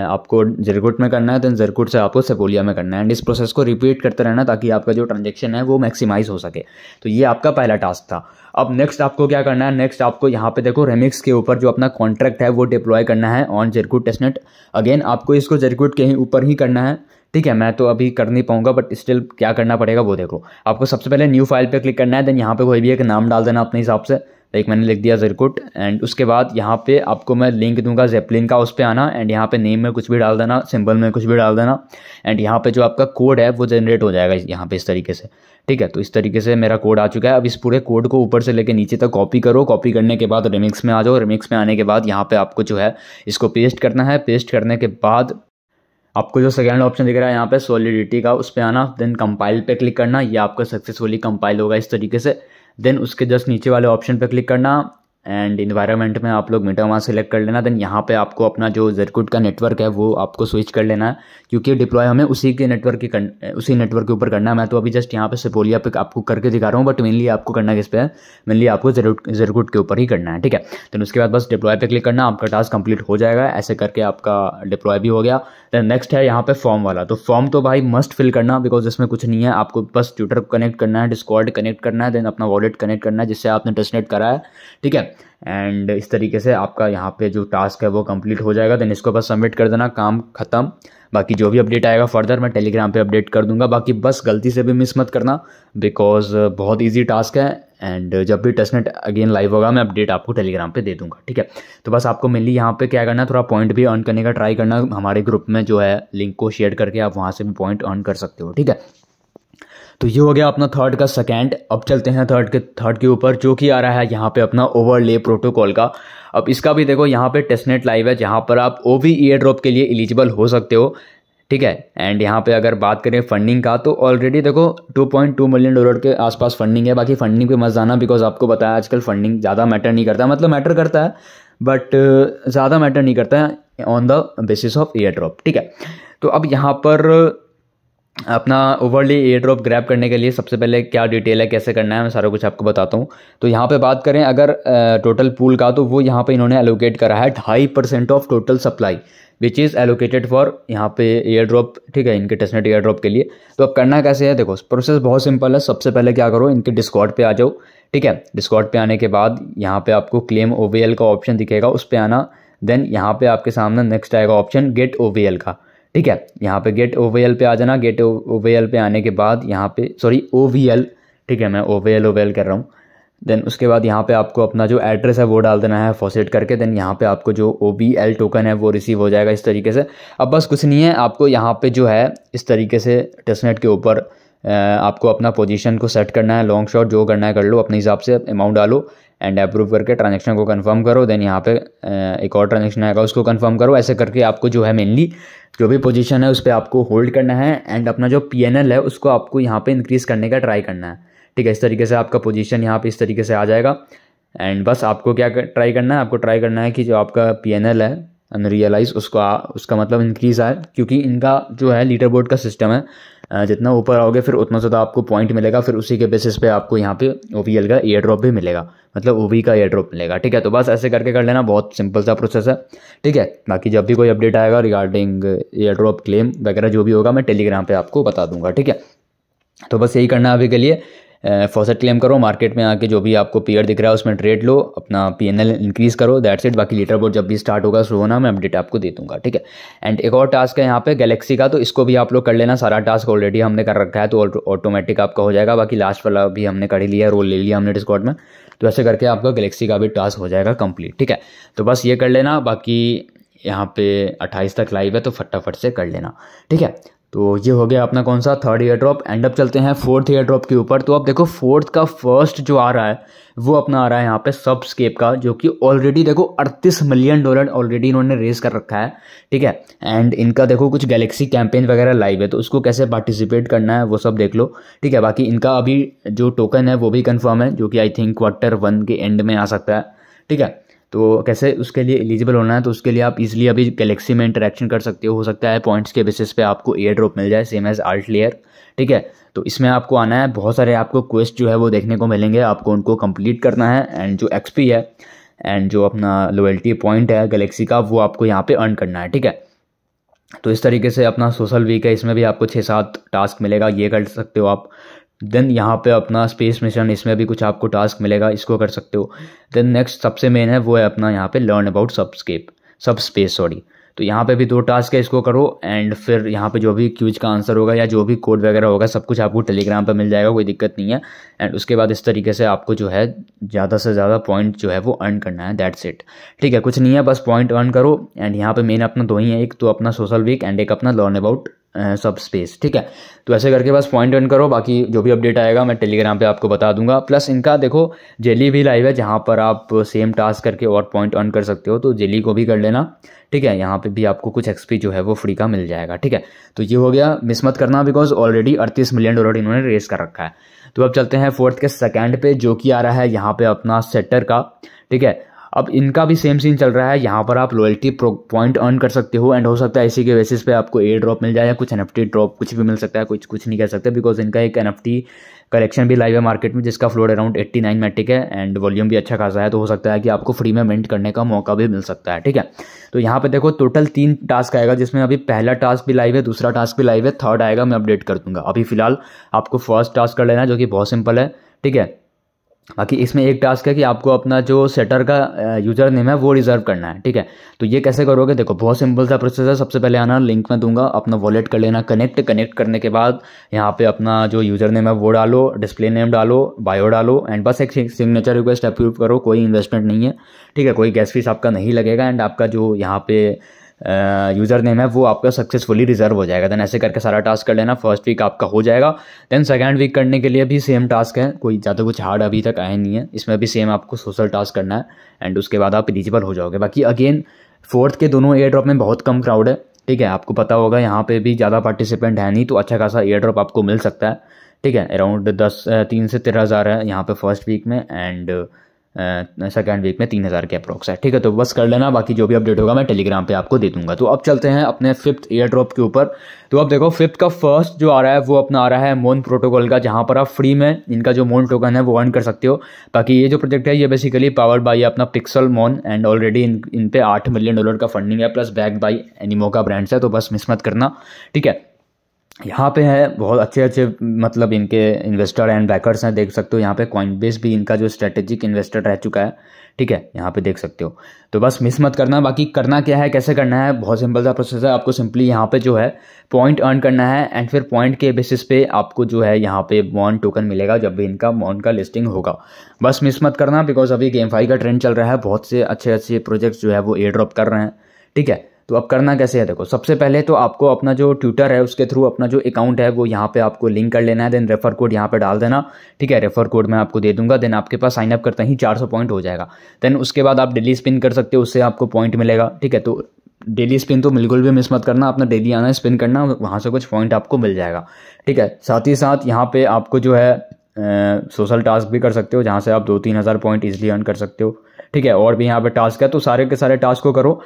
आपको जरकुट में करना है देन जरकुट से आपको सिपोलिया में करना है एंड इस प्रोसेस को रिपीट करते रहना ताकि आपका जो ट्रांजेक्शन है वो मैक्सिमाइज हो सके तो ये आपका पहला टास्क था अब नेक्स्ट आपको क्या करना है नेक्स्ट आपको यहाँ पे देखो रेमिक्स के ऊपर जो अपना कॉन्ट्रैक्ट है वो डिप्लॉय करना है ऑन जरकुट टेस्टनेट अगेन आपको इसको जरकुट के ही ऊपर ही करना है ठीक है मैं तो अभी कर नहीं पाऊंगा बट स्टिल क्या करना पड़ेगा वो देखो आपको सबसे पहले न्यू फाइल पे क्लिक करना है देन यहाँ पे कोई भी एक नाम डाल देना अपने हिसाब से लाइक मैंने लिख दिया जरकुट एंड उसके बाद यहाँ पे आपको मैं लिंक दूंगा जेपलिन का उस पर आना एंड यहाँ पे नेम में कुछ भी डाल देना सिंबल में कुछ भी डाल देना एंड यहाँ पे जो आपका कोड है वो जनरेट हो जाएगा यहाँ पे इस तरीके से ठीक है तो इस तरीके से मेरा कोड आ चुका है अब इस पूरे कोड को ऊपर से लेकर नीचे तक कॉपी करो कॉपी करने के बाद रिमिक्स में आ जाओ रिमिक्स में आने के बाद यहाँ पर आपको जो है इसको पेस्ट करना है पेस्ट करने के बाद आपको जो सेकेंड ऑप्शन दिख रहा है यहाँ पे सॉलिडिटी का उस पर आना देन कंपाइल पे क्लिक करना ये आपका सक्सेसफुली कंपाइल होगा इस तरीके से देन उसके जस्ट नीचे वाले ऑप्शन पे क्लिक करना एंड इन्वायरमेंट में आप लोग मीटर वहाँ सेलेक्ट कर लेना देन यहाँ पे आपको अपना जो जरकुट का नेटवर्क है वो आपको स्विच कर लेना है क्योंकि डिप्लॉय हमें उसी के नेटवर्क के उसी नेटवर्क के ऊपर करना है मैं तो अभी जस्ट यहाँ पे सिपोलिया पे आपको करके दिखा रहा हूँ बट मेनली आपको करना किस पे है मेनली आपको जरकुट के ऊपर ही करना है ठीक है देन उसके बाद बस डिप्लॉय पर क्लिक करना आपका टास्क कंप्लीट हो जाएगा ऐसे करके आपका डिप्लॉय भी हो गया देन नेक्स्ट है यहाँ पर फॉर्म वाला तो फॉर्म तो भाई मस्ट फिल करना बिकॉज इसमें कुछ नहीं है आपको बस ट्विटर कनेक्ट करना है डिस्कॉर्ड कनेक्ट करना है देन अपना वॉलेट कनेक्ट करना है जिससे आपने टेस्टनेट करा है ठीक है एंड इस तरीके से आपका यहाँ पे जो टास्क है वो कंप्लीट हो जाएगा देन इसको बस सबमिट कर देना काम खत्म बाकी जो भी अपडेट आएगा फर्दर मैं टेलीग्राम पे अपडेट कर दूंगा बाकी बस गलती से भी मिस मत करना बिकॉज uh, बहुत इजी टास्क है एंड जब भी टेस्टनेट अगेन लाइव होगा मैं अपडेट आपको टेलीग्राम पे दे दूंगा ठीक है तो बस आपको मेनली यहाँ पे क्या करना है थोड़ा पॉइंट भी अर्न करने का ट्राई करना हमारे ग्रुप में जो है लिंक को शेयर करके आप वहाँ से भी पॉइंट अर्न कर सकते हो ठीक है तो ये हो गया अपना थर्ड का सेकेंड अब चलते हैं थर्ड के थर्ड के ऊपर जो कि आ रहा है यहाँ पे अपना ओवरले प्रोटोकॉल का अब इसका भी देखो यहाँ पे टेस्टनेट लाइव है जहाँ पर आप ओ वी ईयर ड्रॉप के लिए एलिजिबल हो सकते हो ठीक है एंड यहाँ पे अगर बात करें फंडिंग का तो ऑलरेडी देखो 2.2 मिलियन डॉलर के आसपास फंडिंग है बाकी फंडिंग पे मत जाना बिकॉज आपको बताया आजकल फंडिंग ज़्यादा मैटर नहीं करता मतलब मैटर करता है बट ज़्यादा मैटर नहीं करता है on the basis of air drop ठीक है तो अब यहाँ पर अपना ओवरली एयर ड्रॉप ग्रैप करने के लिए सबसे पहले क्या डिटेल है कैसे करना है मैं सारा कुछ आपको बताता हूँ तो यहाँ पे बात करें अगर टोटल पूल का तो वो यहाँ पे इन्होंने एलोकेट करा है ढाई percent of total supply which is allocated for यहाँ पे एयर ड्रॉप ठीक है इनके टेस्टनेट एयर ड्रॉप के लिए तो अब करना कैसे है देखो प्रोसेस बहुत सिंपल है सबसे पहले क्या करो इनके डिस्कॉट पे आ जाओ ठीक है डिस्कॉट पे आने के बाद यहाँ पे आपको क्लेम ओ का ऑप्शन दिखेगा उस पर आना देन यहाँ पे आपके सामने नेक्स्ट आएगा ऑप्शन गेट ओ का ठीक है यहाँ पे गेट ओ पे आ जाना गेट ओ पे आने के बाद यहाँ पे सॉरी ओ ठीक है मैं ओ वी एल कर रहा हूँ देन उसके बाद यहाँ पे आपको अपना जो एड्रेस है वो डाल देना है फॉसेट करके देन यहाँ पे आपको जो ओ एल टोकन है वो रिसीव हो जाएगा इस तरीके से अब बस कुछ नहीं है आपको यहाँ पे जो है इस तरीके से टेस्टनेट के ऊपर आपको अपना पोजीशन को सेट करना है लॉन्ग शॉट जो करना है कर लो अपने हिसाब से अमाउंट डालो एंड अप्रूव करके ट्रांजेक्शन को कन्फर्म करो देन यहाँ पे एक और ट्रांजेक्शन आएगा उसको कन्फर्म करो ऐसे करके आपको जो है मेनली जो भी पोजीशन है उस पर आपको होल्ड करना है एंड अपना जो पी है उसको आपको यहाँ पर इंक्रीज़ करने का ट्राई करना है ठीक है इस तरीके से आपका पोजीशन यहाँ पे इस तरीके से आ जाएगा एंड बस आपको क्या कर, ट्राई करना है आपको ट्राई करना है कि जो आपका पी है अनरियलाइज उसको आ, उसका मतलब इंक्रीज़ आए क्योंकि इनका जो है लीडर बोर्ड का सिस्टम है जितना ऊपर आओगे फिर उतना ज़्यादा आपको पॉइंट मिलेगा फिर उसी के बेसिस पे आपको यहाँ पे ओ का एयर ड्रॉप भी मिलेगा मतलब ओ का एयर ड्रॉप मिलेगा ठीक है तो बस ऐसे करके कर लेना बहुत सिंपल सा प्रोसेस है ठीक है बाकी जब भी कोई अपडेट आएगा रिगार्डिंग एयर ड्रॉप क्लेम वगैरह जो भी होगा मैं टेलीग्राम पर आपको बता दूंगा ठीक है तो बस यही करना है अभी के लिए फॉसेट uh, क्लेम करो मार्केट में आके जो भी आपको पीयर दिख रहा है उसमें ट्रेड लो अपना पी एन एल इंक्रीज़ करो दैट्स इट बाकी लीटर बोर्ड जब भी स्टार्ट होगा शुरू होना मैं अपडेट आपको दे दूंगा ठीक है एंड एक और टास्क है यहाँ पे गैलेक्सी का तो इसको भी आप लोग कर लेना सारा टास्क ऑलरेडी हमने कर रखा है तो ऑटोमेटिक आपका हो जाएगा बाकी लास्ट वाला भी हमने कर ही लिया रोल ले लिया हमने डिस्कॉट में तो ऐसे करके आपका गैलेक्सी का भी टास्क हो जाएगा कंप्लीट ठीक है तो बस ये कर लेना बाकी यहाँ पे 28 तक लाइव है तो फटाफट से कर लेना ठीक है तो ये हो गया अपना कौन सा थर्ड ईयर ड्रॉप एंड अब चलते हैं फोर्थ ईयर ड्रॉप के ऊपर तो अब देखो फोर्थ का फर्स्ट जो आ रहा है वो अपना आ रहा है यहाँ पे सबस्केप का जो कि ऑलरेडी देखो अड़तीस मिलियन डॉलर ऑलरेडी इन्होंने रेज कर रखा है ठीक है एंड इनका देखो कुछ गैलेक्सी कैंपेन वगैरह लाइव है तो उसको कैसे पार्टिसिपेट करना है वो सब देख लो ठीक है बाकी इनका अभी जो टोकन है वो भी कन्फर्म है जो कि आई थिंक क्वार्टर वन के एंड में आ सकता है ठीक है तो कैसे उसके लिए एलिजिबल होना है तो उसके लिए आप इजीली अभी गैलेक्सी में इंटरेक्शन कर सकते हो हो सकता है पॉइंट्स के बेसिस पे आपको एयर ड्रॉप मिल जाए सेम एज आर्ट लेयर ठीक है तो इसमें आपको आना है बहुत सारे आपको क्वेस्ट जो है वो देखने को मिलेंगे आपको उनको कंप्लीट करना है एंड जो एक्सपी है एंड जो अपना लोयल्टी पॉइंट है गलेक्सी का वो आपको यहाँ पर अर्न करना है ठीक है तो इस तरीके से अपना सोशल वीक है इसमें भी आपको छः सात टास्क मिलेगा ये कर सकते हो आप देन यहाँ पे अपना स्पेस मिशन इसमें भी कुछ आपको टास्क मिलेगा इसको कर सकते हो देन नेक्स्ट सबसे मेन है वो है अपना यहाँ पे लर्न अबाउट सबस्केप सब स्पेस सॉरी तो यहाँ पे भी दो टास्क है इसको करो एंड फिर यहाँ पे जो भी क्यूज का आंसर होगा या जो भी कोड वगैरह होगा सब कुछ आपको टेलीग्राम पे मिल जाएगा कोई दिक्कत नहीं है एंड उसके बाद इस तरीके से आपको जो है ज़्यादा से ज़्यादा पॉइंट जो है वो अर्न करना है दैट्स इट ठीक है कुछ नहीं है बस पॉइंट अर्न करो एंड यहाँ पर मेन अपना दो ही है एक तो अपना सोशल वीक एंड एक अपना लर्न अबाउट सब स्पेस ठीक है तो ऐसे करके बस पॉइंट ऑन करो बाकी जो भी अपडेट आएगा मैं टेलीग्राम पे आपको बता दूंगा प्लस इनका देखो जेली भी लाइव है जहाँ पर आप सेम टास्क करके और पॉइंट ऑन कर सकते हो तो जेली को भी कर लेना ठीक है यहाँ पे भी आपको कुछ एक्सपी जो है वो फ्री का मिल जाएगा ठीक है तो ये हो गया मिस मत करना बिकॉज ऑलरेडी अड़तीस मिलियन डॉलर इन्होंने रेस कर रखा है तो अब चलते हैं फोर्थ के सेकेंड पे जो कि आ रहा है यहाँ पे अपना सेटर का ठीक है अब इनका भी सेम सीन चल रहा है यहाँ पर आप लॉयल्टी पॉइंट अर्न कर सकते हो एंड हो सकता है इसी के बेसिस पे आपको ए ड्रॉप मिल जाए या कुछ एन ड्रॉप कुछ भी मिल सकता है कुछ कुछ नहीं कह सकते बिकॉज इनका एक एन कलेक्शन भी लाइव है मार्केट में जिसका floor around eighty nine Matic है एंड वॉल्यूम भी अच्छा खासा है तो हो सकता है कि आपको फ्री में मिंट करने का मौका भी मिल सकता है ठीक है तो यहाँ पे देखो टोटल तीन टास्क आएगा जिसमें अभी पहला टास्क भी लाइव है दूसरा टास्क भी लाइव है थर्ड आएगा मैं अपडेट कर दूंगा अभी फिलहाल आपको फर्स्ट टास्क कर लेना जो कि बहुत सिंपल है ठीक है बाकी इसमें एक टास्क है कि आपको अपना जो सेटर का यूज़र नेम है वो रिजर्व करना है ठीक है तो ये कैसे करोगे देखो बहुत सिंपल सा प्रोसेस है सबसे पहले आना लिंक में दूंगा अपना वॉलेट कर लेना कनेक्ट कनेक्ट करने के बाद यहाँ पे अपना जो यूज़र नेम है वो डालो डिस्प्ले नेम डालो बायो डालो एंड बस एक सिग्नेचर रिक्वेस्ट अप्रूव करो कोई इन्वेस्टमेंट नहीं है ठीक है कोई गैस फीस आपका नहीं लगेगा एंड आपका जो यहाँ पे यूज़र नेम है वो आपका सक्सेसफुली रिजर्व हो जाएगा देन ऐसे करके सारा टास्क कर लेना फर्स्ट वीक आपका हो जाएगा देन सेकेंड वीक करने के लिए भी सेम टास्क है कोई ज़्यादा कुछ हार्ड अभी तक आया नहीं है इसमें भी सेम आपको सोशल टास्क करना है एंड उसके बाद आप एलिजिबल हो जाओगे बाकी अगेन फोर्थ के दोनों एयर ड्रॉप में बहुत कम क्राउड है ठीक है आपको पता होगा यहाँ पे भी ज़्यादा पार्टिसिपेंट है नहीं तो अच्छा खासा एयर ड्रॉप आपको मिल सकता है ठीक है अराउंड दस तीन से तेरह हज़ार है यहाँ पे फर्स्ट वीक में एंड सेकेंड वीक में तीन हज़ार के अप्रोक्स है ठीक है तो बस कर लेना बाकी जो भी अपडेट होगा मैं टेलीग्राम पे आपको दे दूंगा तो अब चलते हैं अपने फिफ्थ ईयर ड्रॉप के ऊपर तो अब देखो फिफ्थ का फर्स्ट जो आ रहा है वो अपना आ रहा है मोन प्रोटोकॉल का जहाँ पर आप फ्री में इनका जो मोन टोकन है वो अर्न कर सकते हो बाकी ये जो प्रोजेक्ट है ये बेसिकली पावर्ड बाई अपना पिक्सल मोन एंड ऑलरेडी इन इन पर आठ मिलियन डॉलर का फंडिंग है प्लस बैक बाई एनिमो का ब्रांड्स है तो बस मिसमत करना ठीक है यहाँ पे है बहुत अच्छे अच्छे मतलब इनके इन्वेस्टर एंड बैकर्स हैं देख सकते हो यहाँ पे कॉइनबेस भी इनका जो स्ट्रेटेजिक इन्वेस्टर रह चुका है ठीक है यहाँ पे देख सकते हो तो बस मिस मत करना बाकी करना क्या है कैसे करना है बहुत सिंपल सा प्रोसेस है आपको सिंपली यहाँ पे जो है पॉइंट अर्न करना है एंड फिर पॉइंट के बेसिस पे आपको जो है यहाँ पे वॉन टोकन मिलेगा जब भी इनका वॉन का लिस्टिंग होगा बस मिस मत करना बिकॉज अभी गेम फाई का ट्रेंड चल रहा है बहुत से अच्छे अच्छे प्रोजेक्ट्स जो है वो एयर ड्रॉप कर रहे हैं ठीक है तो अब करना कैसे है देखो सबसे पहले तो आपको अपना जो ट्विटर है उसके थ्रू अपना जो अकाउंट है वो यहाँ पे आपको लिंक कर लेना है देन रेफर कोड यहाँ पे डाल देना ठीक है रेफर कोड मैं आपको दे दूंगा देन आपके पास साइनअप करते ही 400 पॉइंट हो जाएगा देन उसके बाद आप डेली स्पिन कर सकते हो उससे आपको पॉइंट मिलेगा ठीक है तो डेली स्पिन तो बिल्कुल भी मिस मत करना अपना डेली आना स्पिन करना वहाँ से कुछ पॉइंट आपको मिल जाएगा ठीक है साथ ही साथ यहाँ पे आपको जो है सोशल टास्क भी कर सकते हो जहाँ से आप दो तीन हज़ार पॉइंट ईजिली अर्न कर सकते हो ठीक है और भी यहाँ पे टास्क है तो सारे के सारे टास्क को करो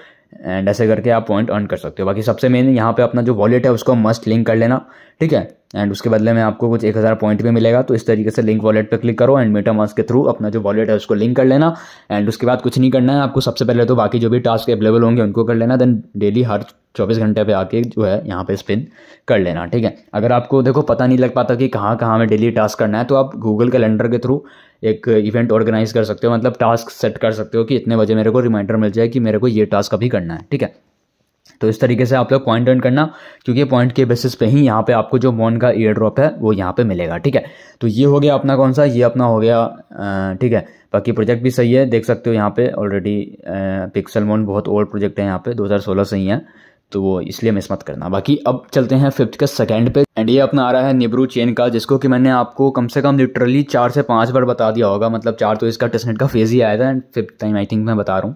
एंड ऐसे करके आप पॉइंट अर्न कर सकते हो बाकी सबसे मेन यहाँ पे अपना जो वॉलेट है उसको मस्ट लिंक कर लेना ठीक है एंड उसके बदले में आपको कुछ एक हज़ार पॉइंट भी मिलेगा तो इस तरीके से लिंक वॉलेट पे क्लिक करो एंड मेटा मास्क के थ्रू अपना जो वॉलेट है उसको लिंक कर लेना एंड उसके बाद कुछ नहीं करना है आपको सबसे पहले तो बाकी जो भी टास्क अवेलेबल होंगे उनको कर लेना देन डेली हर चौबीस घंटे पे आके जो है यहाँ पे स्पिन कर लेना ठीक है अगर आपको देखो पता नहीं लग पाता कि कहाँ कहाँ में डेली टास्क करना है तो आप गूगल कैलेंडर के थ्रू एक इवेंट ऑर्गेनाइज कर सकते हो मतलब टास्क सेट कर सकते हो कि इतने बजे मेरे को रिमाइंडर मिल जाए कि मेरे को ये टास्क अभी करना है ठीक है तो इस तरीके से आप लोग पॉइंट अर्न करना क्योंकि पॉइंट के बेसिस पे ही यहाँ पे आपको जो मोन का ईयर ड्रॉप है वो यहाँ पे मिलेगा ठीक है तो ये हो गया अपना कौन सा ये अपना हो गया ठीक है बाकी प्रोजेक्ट भी सही है देख सकते हो यहाँ पे ऑलरेडी पिक्सल मोन बहुत ओल्ड प्रोजेक्ट है यहाँ पे 2016 से ही है तो वो इसलिए मिस मत करना बाकी अब चलते हैं फिफ्थ के सेकंड पे एंड ये अपना आ रहा है निब्रू चेन का जिसको कि मैंने आपको कम से कम लिटरली चार से पाँच बार बता दिया होगा मतलब चार तो इसका टेस्टनेट का फेज़ ही आया था and fifth time I think मैं बता रहा हूँ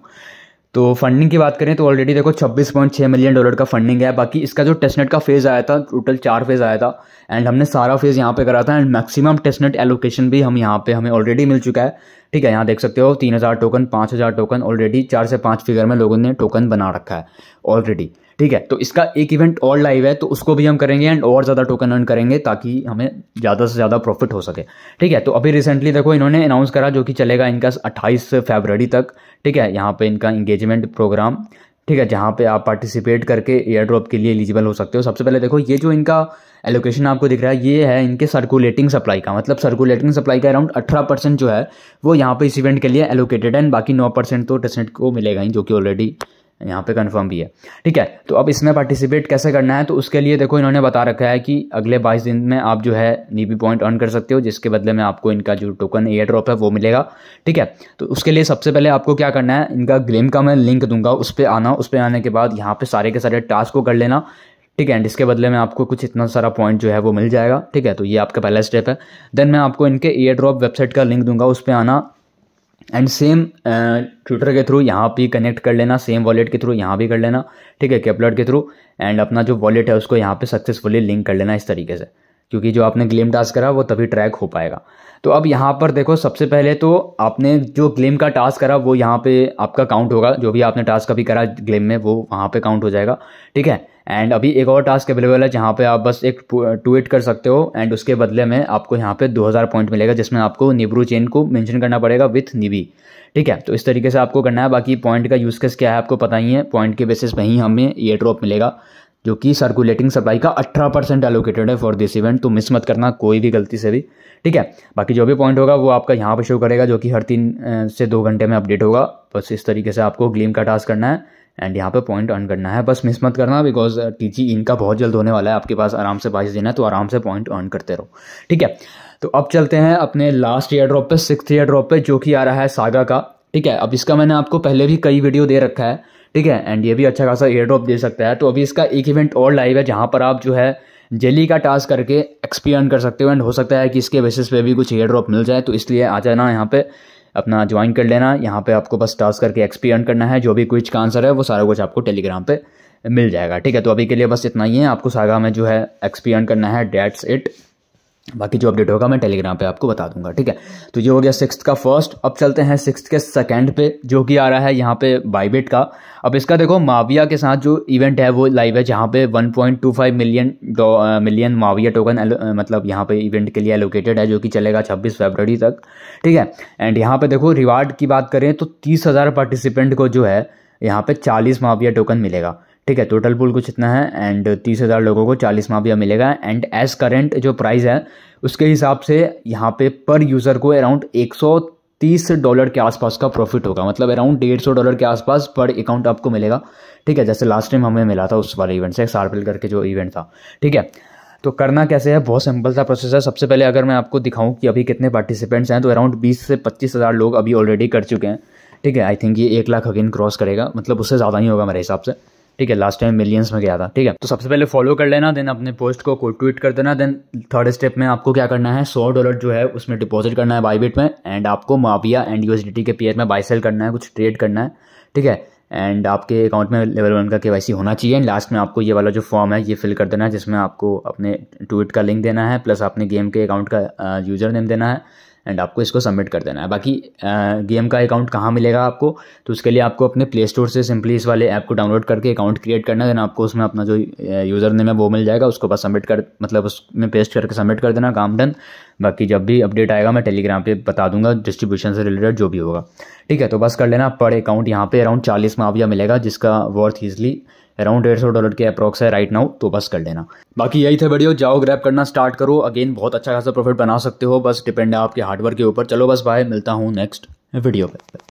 तो फंडिंग की बात करें तो ऑलरेडी देखो 26.6 मिलियन डॉलर का फंडिंग है बाकी इसका जो टेस्टनेट का फेज़ आया था टोटल चार फेज़ आया था एंड हमने सारा फेज़ यहाँ पे करा था एंड मैक्सिमम टेस्टनेट एलोकेशन भी हम यहाँ पे हमें ऑलरेडी मिल चुका है ठीक है यहाँ देख सकते हो 3000 टोकन 5000 टोकन ऑलरेडी चार से पाँच फिगर में लोगों ने टोकन बना रखा है ऑलरेडी ठीक है तो इसका एक इवेंट और लाइव है तो उसको भी हम करेंगे एंड और ज़्यादा टोकन अर्न करेंगे ताकि हमें ज़्यादा से ज़्यादा प्रॉफिट हो सके ठीक है तो अभी रिसेंटली देखो इन्होंने अनाउंस करा जो कि चलेगा इनका अट्ठाईस फेबररी तक ठीक है यहाँ पर इनका इंगेजमेंट प्रोग्राम ठीक है जहाँ पे आप पार्टिसिपेट करके एयर ड्रॉप के लिए एलिजिबल हो सकते हो सबसे पहले देखो ये जो इनका एलोकेशन आपको दिख रहा है ये है इनके सर्कुलेटिंग सप्लाई का मतलब सर्कुलेटिंग सप्लाई का अराउंड अठारह परसेंट जो है वो यहाँ पे इस इवेंट के लिए एलोकेटेड है एंड बाकी नौ परसेंट तो टेसेंट को मिलेगा ही जो कि ऑलरेडी यहाँ पे कंफर्म भी है ठीक है तो अब इसमें पार्टिसिपेट कैसे करना है तो उसके लिए देखो इन्होंने बता रखा है कि अगले बाईस दिन में आप जो है नीबी पॉइंट अर्न कर सकते हो जिसके बदले में आपको इनका जो टोकन एयर ड्रॉप है वो मिलेगा ठीक है तो उसके लिए सबसे पहले आपको क्या करना है इनका ग्लेम का मैं लिंक दूंगा उस पर आना उस पर आने के बाद यहाँ पर सारे के सारे टास्क को कर लेना ठीक है एंड इसके बदले में आपको कुछ इतना सारा पॉइंट जो है वो मिल जाएगा ठीक है तो ये आपका पहला स्टेप है देन मैं आपको इनके एयर ड्रॉप वेबसाइट का लिंक दूंगा उस पर आना एंड सेम ट्विटर के थ्रू यहाँ भी कनेक्ट कर लेना सेम वॉलेट के थ्रू यहाँ भी कर लेना ठीक है केपलट के थ्रू एंड अपना जो वॉलेट है उसको यहाँ पे सक्सेसफुली लिंक कर लेना इस तरीके से क्योंकि जो आपने ग्लेम टास्क करा वो तभी ट्रैक हो पाएगा तो अब यहाँ पर देखो सबसे पहले तो आपने जो ग्लेम का टास्क करा वो यहाँ पे आपका काउंट होगा जो भी आपने टास्क अभी करा ग्लेम में वो वहाँ पे काउंट हो जाएगा ठीक है एंड अभी एक और टास्क अवेलेबल है जहाँ पे आप बस एक ट्वीट कर सकते हो एंड उसके बदले में आपको यहाँ पे 2000 पॉइंट मिलेगा जिसमें आपको निब्रू चेन को मेंशन करना पड़ेगा विथ निबी ठीक है तो इस तरीके से आपको करना है बाकी पॉइंट का यूज़ केस क्या है आपको पता ही है पॉइंट के बेसिस में ही हमें ये ड्रॉप मिलेगा जो कि सर्कुलेटिंग सप्लाई का अठारह परसेंट एलोकेटेड है फॉर दिस इवेंट तो मिस मत करना कोई भी गलती से भी ठीक है बाकी जो भी पॉइंट होगा वो आपका यहाँ पर शो करेगा जो कि हर तीन से दो घंटे में अपडेट होगा बस इस तरीके से आपको ग्लीम का टास्क करना है एंड यहाँ पे पॉइंट अर्न करना है बस मिस मत करना बिकॉज टीची uh, इनका बहुत जल्द होने वाला है आपके पास आराम से बाईस दिन है तो आराम से पॉइंट अर्न करते रहो ठीक है तो अब चलते हैं अपने लास्ट ईयर ड्रॉप पे सिक्स ईयर ड्रॉप पे जो कि आ रहा है सागा का ठीक है अब इसका मैंने आपको पहले भी कई वीडियो दे रखा है ठीक है एंड ये भी अच्छा खासा एयर ड्रॉप दे सकता है तो अभी इसका एक इवेंट और लाइव है जहाँ पर आप जो है जेली का टास्क करके एक्सपी अर्न कर सकते हो एंड हो सकता है कि इसके बेसिस पे भी कुछ एयर ड्रॉप मिल जाए तो इसलिए आ जाना यहाँ पे अपना ज्वाइन कर लेना यहाँ पे आपको बस टास्क करके एक्सपी अर्न करना है जो भी क्विच का आंसर है वो सारा कुछ आपको टेलीग्राम पे मिल जाएगा ठीक है तो अभी के लिए बस इतना ही है आपको सागा में जो है एक्सपी अर्न करना है डेट्स इट बाकी जो अपडेट होगा मैं टेलीग्राम पे आपको बता दूंगा ठीक है तो ये हो गया सिक्स का फर्स्ट अब चलते हैं सिक्स के सेकंड पे जो कि आ रहा है यहाँ पे बाईबेट का अब इसका देखो माविया के साथ जो इवेंट है वो लाइव है जहाँ पे 1.25 मिलियन मिलियन माविया टोकन मतलब यहाँ पे इवेंट के लिए एलोकेटेड है जो कि चलेगा छब्बीस फेबररी तक ठीक है एंड यहाँ पर देखो रिवार्ड की बात करें तो तीस पार्टिसिपेंट को जो है यहाँ पर चालीस माविया टोकन मिलेगा ठीक है टोटल पुल कुछ इतना है एंड तीस हज़ार लोगों को चालीस माफिया मिलेगा एंड एज करेंट जो प्राइस है उसके हिसाब से यहाँ पे पर यूज़र को अराउंड एक सौ तीस डॉलर के आसपास का प्रॉफिट होगा मतलब अराउंड डेढ़ सौ डॉलर के आसपास पर अकाउंट आपको मिलेगा ठीक है जैसे लास्ट टाइम हमें मिला था उस वाले इवेंट से एक सार्पिल करके जो इवेंट था ठीक है तो करना कैसे है बहुत सिंपल सा प्रोसेस है सबसे पहले अगर मैं आपको दिखाऊं कि अभी कितने पार्टिसिपेंट्स हैं तो अराउंड बीस से पच्चीस हज़ार लोग अभी ऑलरेडी कर चुके हैं ठीक है आई थिंक ये एक लाख अगेन क्रॉस करेगा मतलब उससे ज़्यादा ही होगा मेरे हिसाब से ठीक है लास्ट टाइम मिलियंस में गया था ठीक है तो सबसे पहले फॉलो कर लेना देन अपने पोस्ट को ट्वीट कर देना देन थर्ड स्टेप में आपको क्या करना है सौ डॉलर जो है उसमें डिपॉजिट करना है बाईबिट में एंड आपको माविया एंड यूएसडीटी के पेयर में बाई सेल करना है कुछ ट्रेड करना है ठीक है एंड आपके अकाउंट में लेवल वन का के होना चाहिए एंड लास्ट में आपको ये वाला जो फॉर्म है ये फिल कर देना है जिसमें आपको अपने ट्वीट का लिंक देना है प्लस अपने गेम के अकाउंट का यूज़र नेम देना है एंड आपको इसको सबमिट कर देना है बाकी गेम का अकाउंट कहाँ मिलेगा आपको तो उसके लिए आपको अपने प्ले स्टोर से सिंपली इस वाले ऐप को डाउनलोड करके अकाउंट क्रिएट करना देना आपको उसमें अपना जो यूज़र नेम है वो मिल जाएगा उसको बस सबमिट कर मतलब उसमें पेस्ट करके सबमिट कर देना काम डन बाकी जब भी अपडेट आएगा मैं टेलीग्राम पे बता दूंगा डिस्ट्रीब्यूशन से रिलेटेड जो भी होगा ठीक है तो बस कर लेना पर अकाउंट यहाँ पे अराउंड चालीस माविया मिलेगा जिसका वर्थ ईजली अराउंड डेढ़ सौ डॉलर के अप्रॉक्स है राइट नाउ तो बस कर लेना बाकी यही था वीडियो जाओ ग्रैप करना स्टार्ट करो अगेन बहुत अच्छा खासा प्रॉफिट बना सकते हो बस डिपेंड है आपके हार्डवर्क के ऊपर चलो बस बाय मिलता हूँ नेक्स्ट वीडियो पर